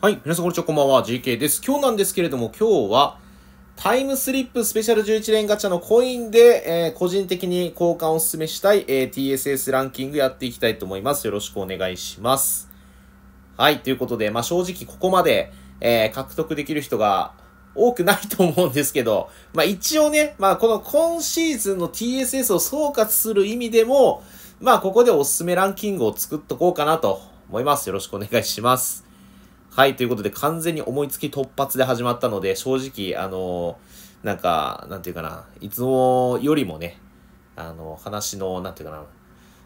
はい。皆さん、こんにちは。こんばんは。GK です。今日なんですけれども、今日は、タイムスリップスペシャル11連ガチャのコインで、えー、個人的に交換をお勧めしたい、えー、TSS ランキングやっていきたいと思います。よろしくお願いします。はい。ということで、まあ、正直ここまで、えー、獲得できる人が多くないと思うんですけど、まあ、一応ね、まあ、この今シーズンの TSS を総括する意味でも、まあ、ここでおすすめランキングを作っとこうかなと思います。よろしくお願いします。はい、ということで完全に思いつき突発で始まったので、正直、あのー、なんか、なんていうかな、いつもよりもね、あのー、話の、なんていうかな、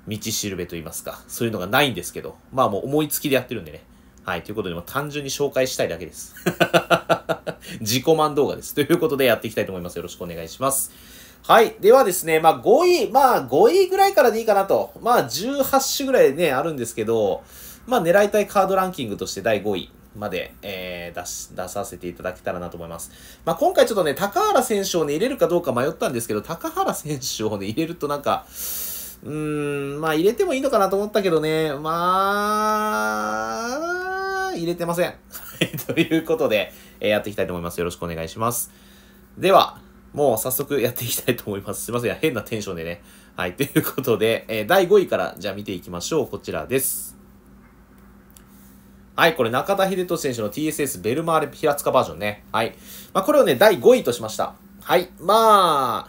道しるべと言いますか、そういうのがないんですけど、まあもう思いつきでやってるんでね。はい、ということで、も単純に紹介したいだけです。自己満動画です。ということでやっていきたいと思います。よろしくお願いします。はい。ではですね、まあ5位、まあ5位ぐらいからでいいかなと。まあ18種ぐらいね、あるんですけど、まあ狙いたいカードランキングとして第5位。まで、えー、出し、出させていただけたらなと思います。まあ、今回ちょっとね、高原選手をね、入れるかどうか迷ったんですけど、高原選手をね、入れるとなんか、うーん、まあ、入れてもいいのかなと思ったけどね、まあ、入れてません。ということで、えー、やっていきたいと思います。よろしくお願いします。では、もう早速やっていきたいと思います。すいません。変なテンションでね。はい。ということで、えー、第5位からじゃあ見ていきましょう。こちらです。はい、これ中田秀俊選手の TSS ベルマーレ平塚バージョンね。はい。まあ、これをね、第5位としました。はい。まあ、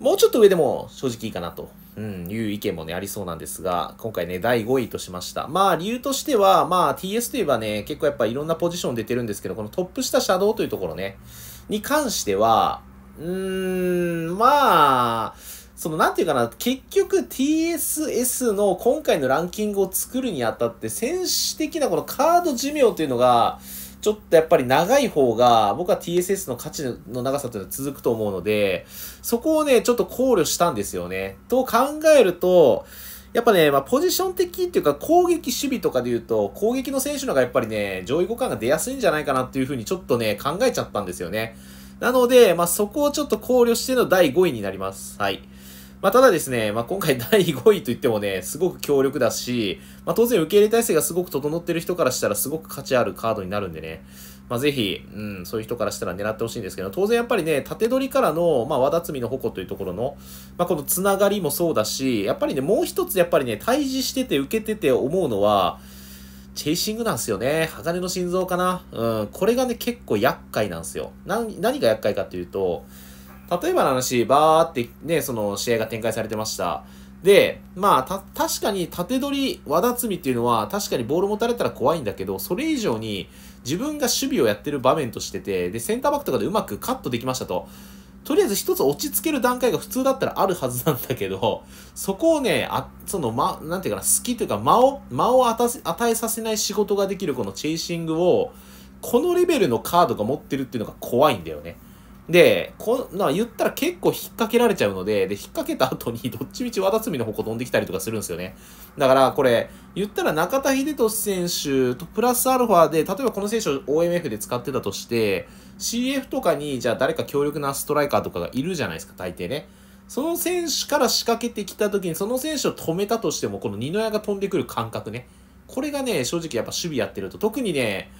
もうちょっと上でも正直いいかなと、うん、いう意見もね、ありそうなんですが、今回ね、第5位としました。まあ、理由としては、まあ、TS といえばね、結構やっぱいろんなポジション出てるんですけど、このトップ下シャドウというところね、に関しては、うーん、まあ、その、なんていうかな、結局 TSS の今回のランキングを作るにあたって、選手的なこのカード寿命というのが、ちょっとやっぱり長い方が、僕は TSS の価値の長さというのは続くと思うので、そこをね、ちょっと考慮したんですよね。と考えると、やっぱね、まあ、ポジション的っていうか、攻撃、守備とかで言うと、攻撃の選手のがやっぱりね、上位互換が出やすいんじゃないかなっていうふうにちょっとね、考えちゃったんですよね。なので、まあ、そこをちょっと考慮しての第5位になります。はい。まあ、ただですね、まあ、今回 第5位と言ってもね、すごく強力だし、まあ、当然受け入れ体制がすごく整ってる人からしたらすごく価値あるカードになるんでね、まあ、ぜひ、うん、そういう人からしたら狙ってほしいんですけど、当然やっぱりね、縦取りからの、まあ、和田摘みの矛というところの、まあ、このつながりもそうだし、やっぱりね、もう一つやっぱりね、対峙してて受けてて思うのは、チェイシングなんですよね。鋼の心臓かな。うん、これがね、結構厄介なんですよ。何が厄介かっていうと、例えばの話、バーってね、その試合が展開されてました。で、まあ、た、確かに縦取り、和田みっていうのは、確かにボール持たれたら怖いんだけど、それ以上に、自分が守備をやってる場面としてて、で、センターバックとかでうまくカットできましたと。とりあえず一つ落ち着ける段階が普通だったらあるはずなんだけど、そこをね、あ、その、ま、なんていうかな、好きというか、間を、間を与えさせない仕事ができるこのチェイシングを、このレベルのカードが持ってるっていうのが怖いんだよね。で、こな言ったら結構引っ掛けられちゃうので、で、引っ掛けた後に どっちみち綿摘みの方向飛んできたりとかするんですよね。だからこれ、言ったら中田秀俊選手とプラスアルファで、例えばこの選手を OMF で使ってたとして、CF とかにじゃあ誰か強力なストライカーとかがいるじゃないですか、大抵ね。その選手から仕掛けてきた時に、その選手を止めたとしても、この二の矢が飛んでくる感覚ね。これがね、正直やっぱ守備やってると、特にね、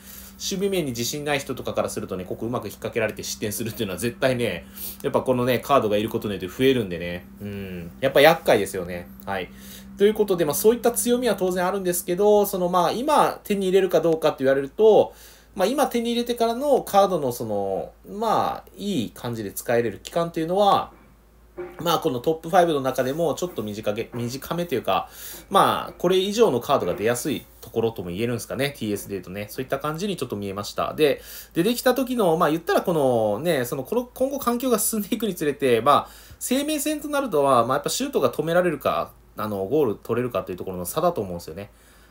守備面に自信ない人とかからするとね、ここうまく引っ掛けられて失点するっていうのは絶対ね、やっぱこのね、カードがいることによって増えるんでね、うん、やっぱ厄介ですよね。はい。ということで、まあそういった強みは当然あるんですけど、そのまあ今手に入れるかどうかって言われると、まあ今手に入れてからのカードのその、まあいい感じで使えれる期間っていうのは、まあこのトップ5の中でもちょっと短け短めというか、まあこれ以上のカードが出やすいところとも言えるんですかね。TS d とね。そういった感じにちょっと見えました。で、出てきた時の、まあ言ったらこのね、そのこの今後環境が進んでいくにつれて、まあ生命線となるとは、まあやっぱシュートが止められるか、あの、ゴール取れるかというところの差だと思うんですよね。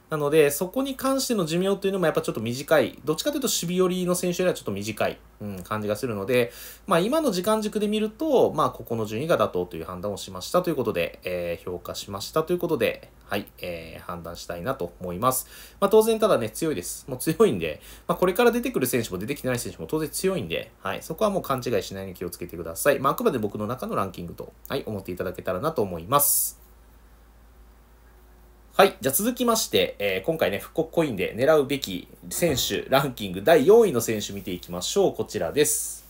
なので、そこに関しての寿命というのもやっぱちょっと短い。どっちかというと守備寄りの選手よりはちょっと短い、うん、感じがするので、まあ今の時間軸で見ると、まあここの順位が妥当という判断をしましたということで、えー、評価しましたということで、はい、えー、判断したいなと思います。まあ、当然ただね、強いです。もう強いんで、まあ、これから出てくる選手も出てきてない選手も当然強いんで、はい、そこはもう勘違いしないように気をつけてください。まあ、あくまで僕の中のランキングと、はい、思っていただけたらなと思います。はい。じゃあ続きまして、えー、今回ね、復刻コインで狙うべき選手ランキング第4位の選手見ていきましょう。こちらです。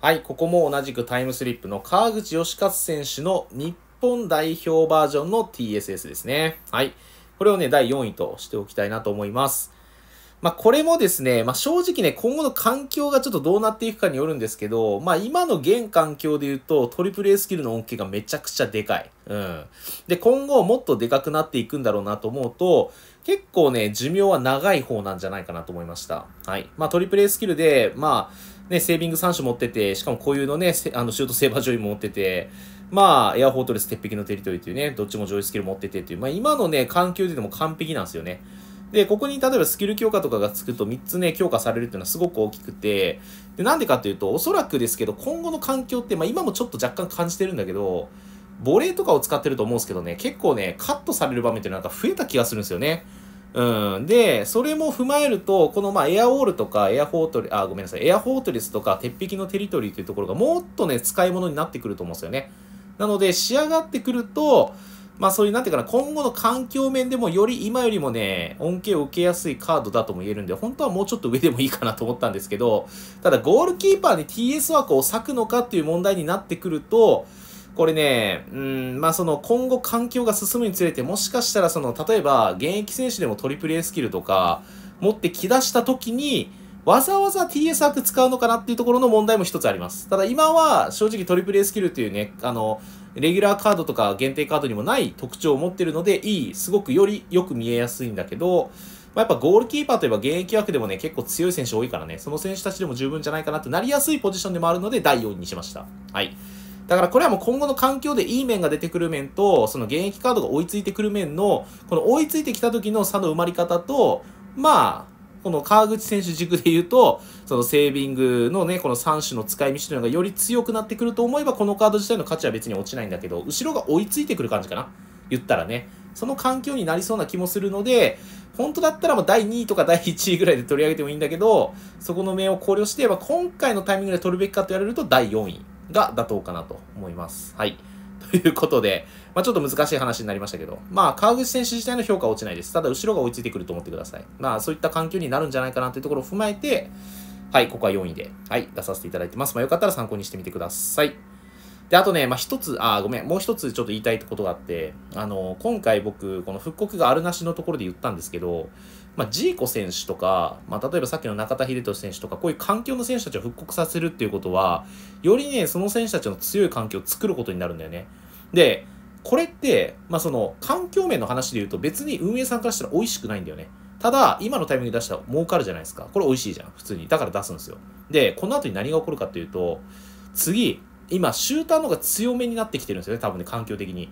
はい。ここも同じくタイムスリップの川口義勝選手の日本代表バージョンの TSS ですね。はい。これをね、第4位としておきたいなと思います。まあ、これもですね、まあ、正直ね、今後の環境がちょっとどうなっていくかによるんですけど、まあ、今の現環境で言うと、トリプル A スキルの恩恵がめちゃくちゃでかい。うん。で、今後もっとでかくなっていくんだろうなと思うと、結構ね、寿命は長い方なんじゃないかなと思いました。はい。まあ、トリプル A スキルで、まあ、ね、セービング3種持ってて、しかも固有のね、あのシュートセーバー上位も持ってて、まあ、エアフォートレス鉄壁のテリトリーというね、どっちも上位スキル持っててっていう、まあ今のね、環境ででも完璧なんですよね。で、ここに例えばスキル強化とかがつくと3つね、強化されるっていうのはすごく大きくて、で、なんでかっていうと、おそらくですけど、今後の環境って、まあ今もちょっと若干感じてるんだけど、ボレーとかを使ってると思うんですけどね、結構ね、カットされる場面ってなんか増えた気がするんですよね。うん、で、それも踏まえると、このまあエアウォールとかエアフォートリあ、ごめんなさい、エアフォートリスとか鉄壁のテリトリーというところがもっとね、使い物になってくると思うんですよね。なので、仕上がってくると、まあそういう、なんていうかな、今後の環境面でもより今よりもね、恩恵を受けやすいカードだとも言えるんで、本当はもうちょっと上でもいいかなと思ったんですけど、ただゴールキーパーに TS 枠を割くのかっていう問題になってくると、これね、うん、まあその今後環境が進むにつれて、もしかしたらその、例えば現役選手でもトリプル A スキルとか持ってきだした時に、わざわざ TS アーク使うのかなっていうところの問題も一つあります。ただ今は正直トリプル A スキルっていうね、あの、レギュラーカードとか限定カードにもない特徴を持ってるので、いい、すごくよりよく見えやすいんだけど、まあ、やっぱゴールキーパーといえば現役枠でもね、結構強い選手多いからね、その選手たちでも十分じゃないかなってなりやすいポジションでもあるので、第4位にしました。はい。だからこれはもう今後の環境でいい面が出てくる面と、その現役カードが追いついてくる面の、この追いついてきた時の差の埋まり方と、まあ、この川口選手軸で言うと、そのセービングのね、この3種の使い道というのがより強くなってくると思えば、このカード自体の価値は別に落ちないんだけど、後ろが追いついてくる感じかな。言ったらね。その環境になりそうな気もするので、本当だったらもう第2位とか第1位ぐらいで取り上げてもいいんだけど、そこの面を考慮して、まあ、今回のタイミングで取るべきかと言われると第4位。が妥当かなと思います。はい。ということで、まあ、ちょっと難しい話になりましたけど、まあ、川口選手自体の評価は落ちないです。ただ、後ろが追いついてくると思ってください。まあ、そういった環境になるんじゃないかなというところを踏まえて、はい、ここは4位で、はい、出させていただいてます。まあ、よかったら参考にしてみてください。で、あとね、まあ、一つ、あ、ごめん、もう一つちょっと言いたいことがあって、あの、今回僕、この復刻があるなしのところで言ったんですけど、まあ、ジーコ選手とか、まあ、例えばさっきの中田英寿選手とか、こういう環境の選手たちを復刻させるっていうことは、よりね、その選手たちの強い環境を作ることになるんだよね。で、これって、まあ、その、環境面の話で言うと、別に運営さんからしたら美味しくないんだよね。ただ、今のタイミングで出したら儲かるじゃないですか。これ美味しいじゃん、普通に。だから出すんですよ。で、この後に何が起こるかっていうと、次、今、シューターの方が強めになってきてるんですよね、多分ね、環境的に。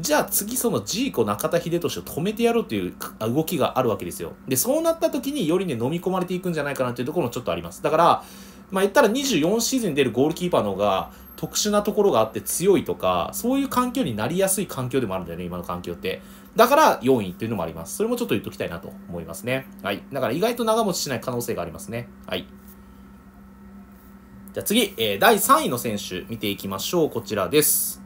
じゃあ次そのジーコ中田秀俊を止めてやろうという動きがあるわけですよ。で、そうなった時によりね、飲み込まれていくんじゃないかなというところもちょっとあります。だから、まあ言ったら24シーズン出るゴールキーパーの方が特殊なところがあって強いとか、そういう環境になりやすい環境でもあるんだよね、今の環境って。だから4位っていうのもあります。それもちょっと言っときたいなと思いますね。はい。だから意外と長持ちしない可能性がありますね。はい。じゃあ次、えー、第3位の選手見ていきましょう。こちらです。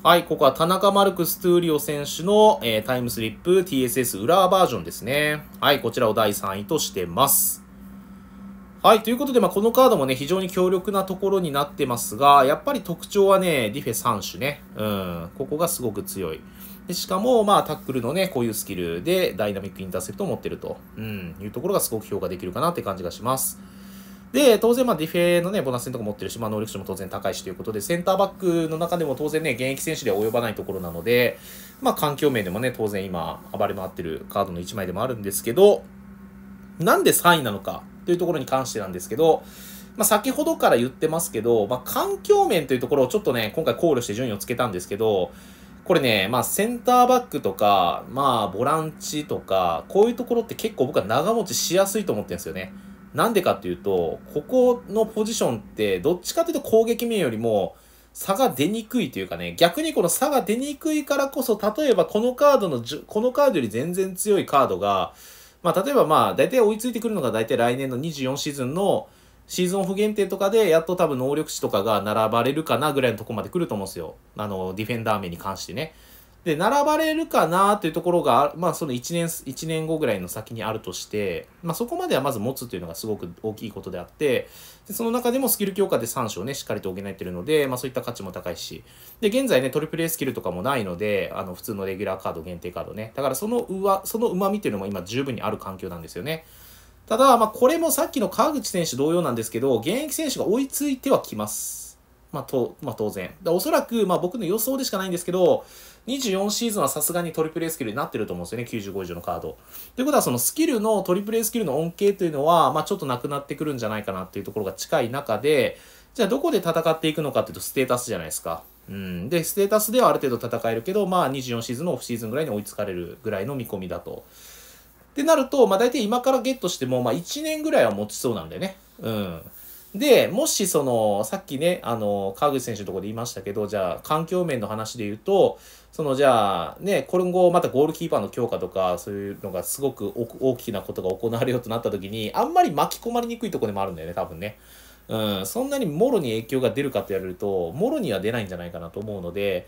はい、ここは田中マルクス・トゥーリオ選手の、えー、タイムスリップ TSS 裏バージョンですね。はい、こちらを第3位としてます。はい、ということで、まあ、このカードもね、非常に強力なところになってますが、やっぱり特徴はね、ディフェ3種ね。うん、ここがすごく強い。でしかも、まあ、タックルのね、こういうスキルでダイナミックインターセプトを持ってると、うん、いうところがすごく評価できるかなって感じがします。で、当然、まあ、ディフェのね、ボナス戦とか持ってるし、まあ、能力値も当然高いしということで、センターバックの中でも当然ね、現役選手では及ばないところなので、まあ、環境面でもね、当然今、暴れ回ってるカードの1枚でもあるんですけど、なんで3位なのかというところに関してなんですけど、まあ、先ほどから言ってますけど、まあ、環境面というところをちょっとね、今回考慮して順位をつけたんですけど、これね、まあ、センターバックとか、まあ、ボランチとか、こういうところって結構僕は長持ちしやすいと思ってるんですよね。なんでかっていうと、ここのポジションってどっちかというと攻撃面よりも差が出にくいというかね、逆にこの差が出にくいからこそ、例えばこのカードの、このカードより全然強いカードが、まあ例えばまあ大体追いついてくるのが大体来年の24シーズンのシーズンオフ限定とかでやっと多分能力値とかが並ばれるかなぐらいのとこまで来ると思うんですよ。あの、ディフェンダー面に関してね。で、並ばれるかなというところが、まあその1年、1年後ぐらいの先にあるとして、まあそこまではまず持つというのがすごく大きいことであって、でその中でもスキル強化で3章ね、しっかりと補えてるので、まあそういった価値も高いし、で、現在ね、トリプル A スキルとかもないので、あの普通のレギュラーカード、限定カードね。だからその上、その旨味というのも今十分にある環境なんですよね。ただ、まあこれもさっきの川口選手同様なんですけど、現役選手が追いついてはきます。まあ、と、まあ、当然。おそらく、まあ、僕の予想でしかないんですけど、24シーズンはさすがにトリプル A スキルになってると思うんですよね、95以上のカード。ということは、そのスキルの、トリプル A スキルの恩恵というのは、まあ、ちょっとなくなってくるんじゃないかなっていうところが近い中で、じゃあどこで戦っていくのかっていうと、ステータスじゃないですか。うん。で、ステータスではある程度戦えるけど、まあ、24シーズンのオフシーズンぐらいに追いつかれるぐらいの見込みだと。ってなると、まあ、大体今からゲットしても、まあ、1年ぐらいは持ちそうなんだよね。うん。で、もしその、さっきね、あの、川口選手のところで言いましたけど、じゃあ、環境面の話で言うと、その、じゃあ、ね、今後またゴールキーパーの強化とか、そういうのがすごく大きなことが行われようとなった時に、あんまり巻き込まれにくいところでもあるんだよね、多分ね。うん、そんなにもろに影響が出るかってやれると、もろには出ないんじゃないかなと思うので、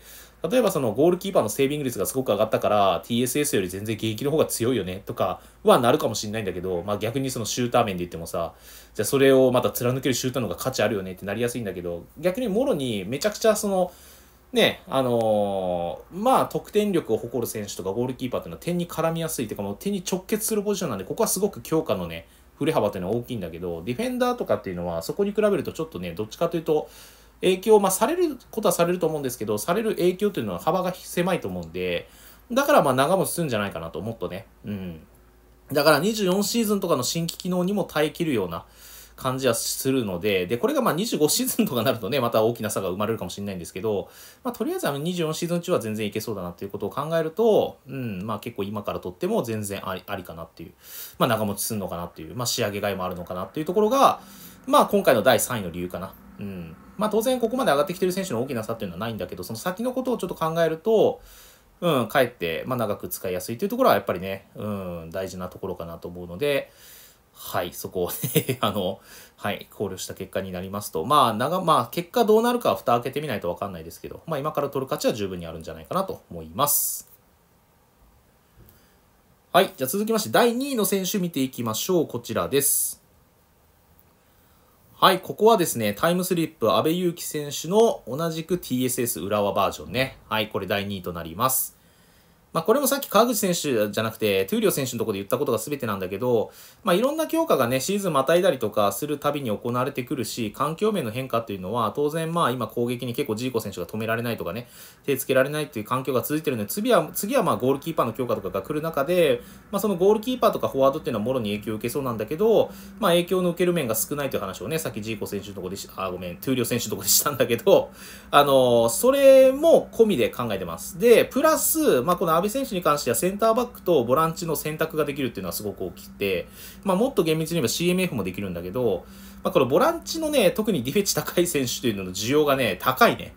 例えばそのゴールキーパーのセービング率がすごく上がったから、TSS より全然現役の方が強いよねとかはなるかもしれないんだけど、まあ逆にそのシューター面で言ってもさ、じゃあそれをまた貫けるシューターの方が価値あるよねってなりやすいんだけど、逆にもろにめちゃくちゃその、ね、あのー、まあ、得点力を誇る選手とかゴールキーパーていうのは点に絡みやすいというか、もう点に直結するポジションなんで、ここはすごく強化のね、振れ幅っていうのは大きいんだけど、ディフェンダーとかっていうのは、そこに比べるとちょっとね、どっちかというと、影響、まあ、されることはされると思うんですけど、される影響というのは幅が狭いと思うんで、だからまあ長持ちするんじゃないかなと、もっとね。うん。だから24シーズンとかの新規機能にも耐えきるような、感じはするので、で、これがまあ25シーズンとかなるとね、また大きな差が生まれるかもしれないんですけど、まあ、とりあえずあの24シーズン中は全然いけそうだなっていうことを考えると、うん、まあ結構今からとっても全然ありありかなっていう、まあ長持ちするのかなっていう、まあ仕上げ替いもあるのかなっていうところが、まあ今回の第3位の理由かな。うん。まあ当然ここまで上がってきてる選手の大きな差っていうのはないんだけど、その先のことをちょっと考えると、うん、かえって、まあ、長く使いやすいというところはやっぱりね、うん、大事なところかなと思うので、はい、そこをね あの、はい、考慮した結果になりますと、まあ、長、まあ、結果どうなるかは蓋開けてみないとわかんないですけど、まあ、今から取る価値は十分にあるんじゃないかなと思います。はい。じゃあ続きまして、第2位の選手見ていきましょう。こちらです。はい。ここはですね、タイムスリップ、安部祐希選手の同じく TSS 浦和バージョンね。はい。これ第2位となります。まあ、これもさっき川口選手じゃなくて、トゥーリオ選手のところで言ったことが全てなんだけど、まあ、いろんな強化がね、シーズンまたいだりとかするたびに行われてくるし、環境面の変化っていうのは、当然まあ今攻撃に結構ジーコ選手が止められないとかね、手つけられないっていう環境が続いてるので、次は、次はまあゴールキーパーの強化とかが来る中で、まあ、そのゴールキーパーとかフォワードっていうのはもろに影響を受けそうなんだけど、まあ、影響の受ける面が少ないという話をね、さっきジーコ選手のとこでし、あ、ごめん、トゥーリオ選手のとこでしたんだけど、あのー、それも込みで考えてます。で、プラス、まあ、この阿部選手に関してはセンターバックとボランチの選択ができるっていうのはすごく大きくて、まあ、もっと厳密に言えば CMF もできるんだけど、まあ、このボランチのね、特にディフェチ高い選手というのの需要がね、高いね。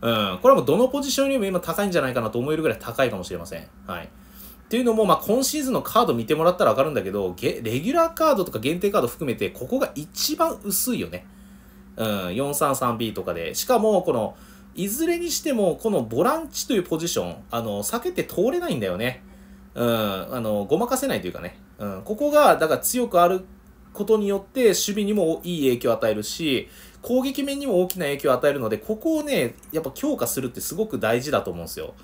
うん。これはもうどのポジションよりも今高いんじゃないかなと思えるぐらい高いかもしれません。はい。っていうのも、まあ、今シーズンのカード見てもらったらわかるんだけど、レギュラーカードとか限定カード含めて、ここが一番薄いよね。うん、433B とかで。しかも、この、いずれにしても、このボランチというポジション、あの、避けて通れないんだよね。うん、あの、ごまかせないというかね。うん、ここが、だから強くあることによって、守備にもいい影響を与えるし、攻撃面にも大きな影響を与えるので、ここをね、やっぱ強化するってすごく大事だと思うんですよ。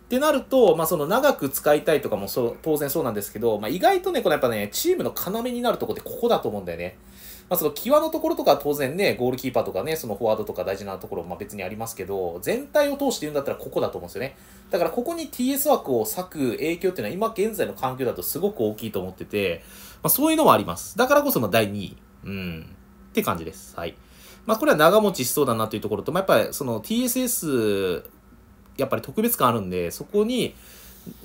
ってなると、まあ、その長く使いたいとかもそう、当然そうなんですけど、まあ、意外とね、このやっぱね、チームの要になるとこってここだと思うんだよね。まあ、その際のところとか当然ね、ゴールキーパーとかね、そのフォワードとか大事なところ、ま別にありますけど、全体を通して言うんだったらここだと思うんですよね。だからここに TS 枠を割く影響っていうのは今現在の環境だとすごく大きいと思ってて、まあ、そういうのはあります。だからこそま第2位。うん。って感じです。はい。まあ、これは長持ちしそうだなというところと、まあ、やっぱりその TSS、やっぱり特別感あるんで、そこに、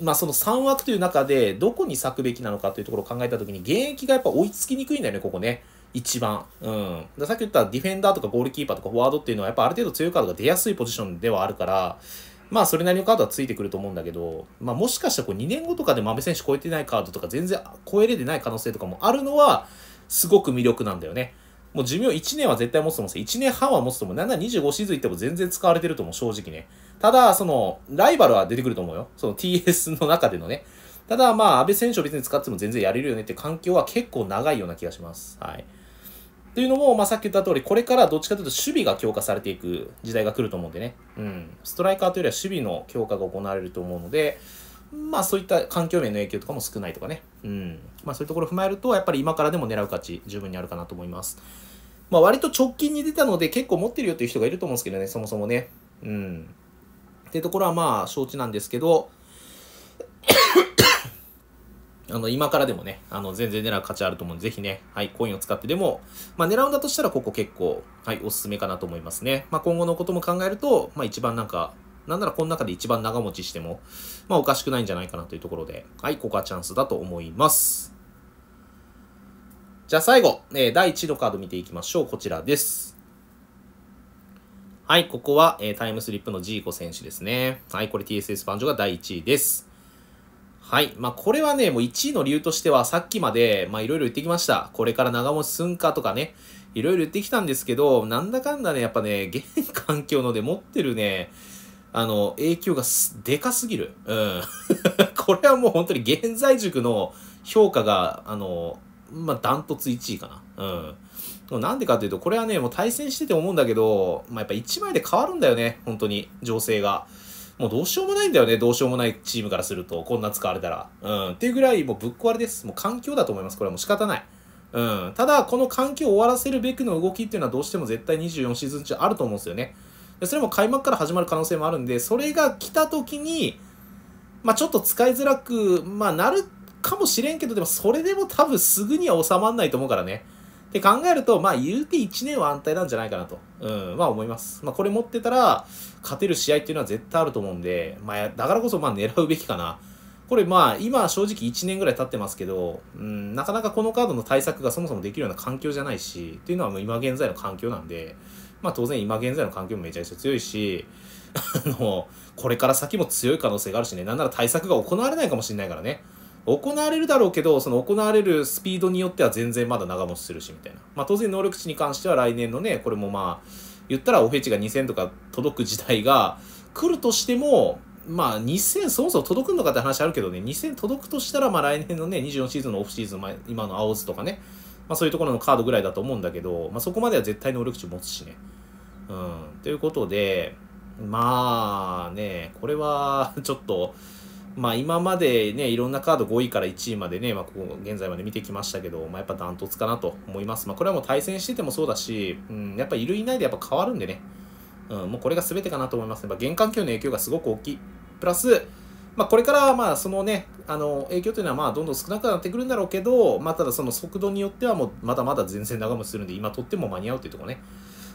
まあ、その3枠という中で、どこに咲くべきなのかというところを考えたときに、現役がやっぱ追いつきにくいんだよね、ここね。一番。うん。ださっき言ったディフェンダーとかゴールキーパーとかフォワードっていうのはやっぱある程度強いカードが出やすいポジションではあるから、まあそれなりのカードはついてくると思うんだけど、まあもしかしたらこう2年後とかで豆選手超えてないカードとか全然超えれてない可能性とかもあるのはすごく魅力なんだよね。もう寿命1年は絶対持つと思うんですよ。1年半は持つと思う。なんなら25シーズン行っても全然使われてると思う、正直ね。ただ、その、ライバルは出てくると思うよ。その TS の中でのね。ただ、まあ、安倍選手を別に使っても全然やれるよねって環境は結構長いような気がします。はい。というのも、まあ、さっき言った通り、これからどっちかというと守備が強化されていく時代が来ると思うんでね、うん、ストライカーというよりは守備の強化が行われると思うので、まあそういった環境面の影響とかも少ないとかね、うんまあ、そういうところを踏まえると、やっぱり今からでも狙う価値、十分にあるかなと思います。まあ、割と直近に出たので、結構持ってるよという人がいると思うんですけどね、そもそもね。うん、っていうところはまあ承知なんですけど、あの、今からでもね、あの、全然狙う価値あると思うんで、ぜひね、はい、コインを使ってでも、まあ、狙うんだとしたら、ここ結構、はい、おすすめかなと思いますね。まあ、今後のことも考えると、まあ、一番なんか、なんならこの中で一番長持ちしても、まあ、おかしくないんじゃないかなというところで、はい、ここはチャンスだと思います。じゃあ最後、えー、第1のカード見ていきましょう。こちらです。はい、ここは、えー、タイムスリップのジーコ選手ですね。はい、これ TSS バンジョが第1位です。はい。まあ、これはね、もう1位の理由としては、さっきまで、まあ、いろいろ言ってきました。これから長持ちすんかとかね、いろいろ言ってきたんですけど、なんだかんだね、やっぱね、現環境ので持ってるね、あの、影響がでかすぎる。うん。これはもう本当に現在塾の評価が、あの、まあ、ダントツ1位かな。うん。なんでかっていうと、これはね、もう対戦してて思うんだけど、まあ、やっぱ1枚で変わるんだよね、本当に、情勢が。もうどうしようもないんだよね、どうしようもないチームからすると、こんな使われたら。うん、っていうぐらい、もうぶっ壊れです。もう環境だと思います。これはもう仕方ない。うん、ただ、この環境を終わらせるべくの動きっていうのはどうしても絶対24シーズン中あると思うんですよね。でそれも開幕から始まる可能性もあるんで、それが来た時に、まあ、ちょっと使いづらく、まあ、なるかもしれんけど、でもそれでも多分すぐには収まらないと思うからね。って考えると、まあ言うて1年は安泰なんじゃないかなと、うん、まあ思います。まあこれ持ってたら、勝てる試合っていうのは絶対あると思うんで、まあだからこそまあ狙うべきかな。これまあ今正直1年ぐらい経ってますけど、うん、なかなかこのカードの対策がそもそもできるような環境じゃないし、っていうのはもう今現在の環境なんで、まあ当然今現在の環境もめちゃくちゃ強いし、あの、これから先も強い可能性があるしね、なんなら対策が行われないかもしれないからね。行われるだろうけど、その行われるスピードによっては全然まだ長持ちするし、みたいな。まあ当然能力値に関しては来年のね、これもまあ、言ったらオフェチが2000とか届く時代が来るとしても、まあ2000そもそも届くのかって話あるけどね、2000届くとしたらまあ来年のね、24シーズンのオフシーズン、今の青図とかね、まあそういうところのカードぐらいだと思うんだけど、まあそこまでは絶対能力値持つしね。うん。ということで、まあね、これはちょっと、まあ今までね、いろんなカード5位から1位までね、まあここ現在まで見てきましたけど、まあやっぱダントツかなと思います。まあこれはもう対戦しててもそうだし、うん、やっぱいるいないでやっぱ変わるんでね、うん、もうこれが全てかなと思います。やっぱ現環境の影響がすごく大きい。プラス、まあ、これからまあそのねあの影響というのはまあどんどん少なくなってくるんだろうけど、まあ、ただその速度によってはもうまだまだ全然長持ちするんで今取っても間に合うというところね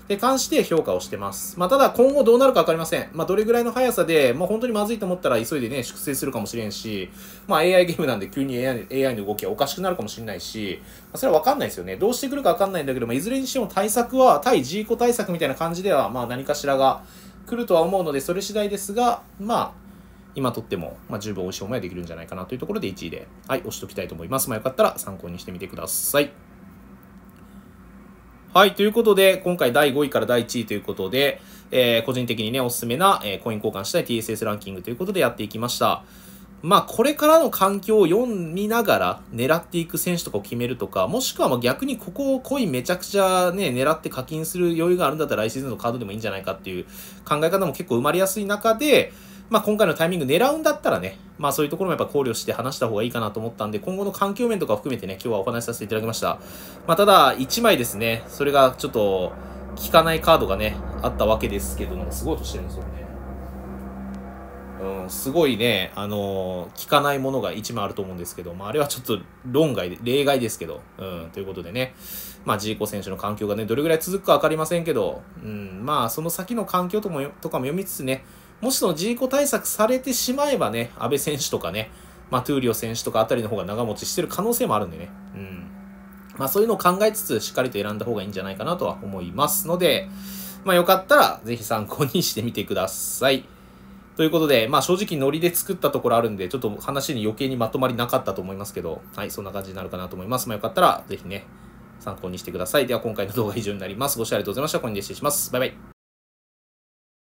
で、関して評価をしてます。まあ、ただ今後どうなるかわかりません。まあ、どれぐらいの速さで、まあ、本当にまずいと思ったら急いでね、粛清するかもしれんし、まあ、AI ゲームなんで急に AI, AI の動きはおかしくなるかもしれないし、まあ、それはわかんないですよね。どうしてくるかわかんないんだけども、いずれにしても対策は、対 G 個対策みたいな感じでは、まあ、何かしらが来るとは思うので、それ次第ですが、まあ、今とっても、まあ、十分美味しい思いはできるんじゃないかなというところで1位で、はい、押しときたいと思います。まあ、よかったら参考にしてみてください。はい、ということで、今回第5位から第1位ということで、えー、個人的にね、おすすめな、えー、コイン交換したい TSS ランキングということでやっていきました。まあ、これからの環境を読みながら狙っていく選手とかを決めるとか、もしくはま逆にここをコインめちゃくちゃね、狙って課金する余裕があるんだったら来シーズンのカードでもいいんじゃないかっていう考え方も結構生まれやすい中で、まあ、今回のタイミング狙うんだったらね、まあ、そういうところもやっぱ考慮して話した方がいいかなと思ったんで、今後の環境面とか含めてね、今日はお話しさせていただきました。まあ、ただ、1枚ですね、それがちょっと、効かないカードがね、あったわけですけども、すごい音してるんですよね。うん、すごいね、あのー、効かないものが1枚あると思うんですけど、まあ、あれはちょっと論外で、例外ですけど、うん、ということでね、まあ、ジーコ選手の環境がね、どれぐらい続くか分かりませんけど、うん、まあ、その先の環境ともとかも読みつつね、もしそのジーコ対策されてしまえばね、安倍選手とかね、まあ、トゥーリオ選手とかあたりの方が長持ちしてる可能性もあるんでね。うん。まあ、そういうのを考えつつ、しっかりと選んだ方がいいんじゃないかなとは思いますので、まあ、よかったら、ぜひ参考にしてみてください。ということで、まあ、正直ノリで作ったところあるんで、ちょっと話に余計にまとまりなかったと思いますけど、はい、そんな感じになるかなと思います。まあ、よかったら、ぜひね、参考にしてください。では、今回の動画は以上になります。ご視聴ありがとうございました。ここに失礼します。バイバイ。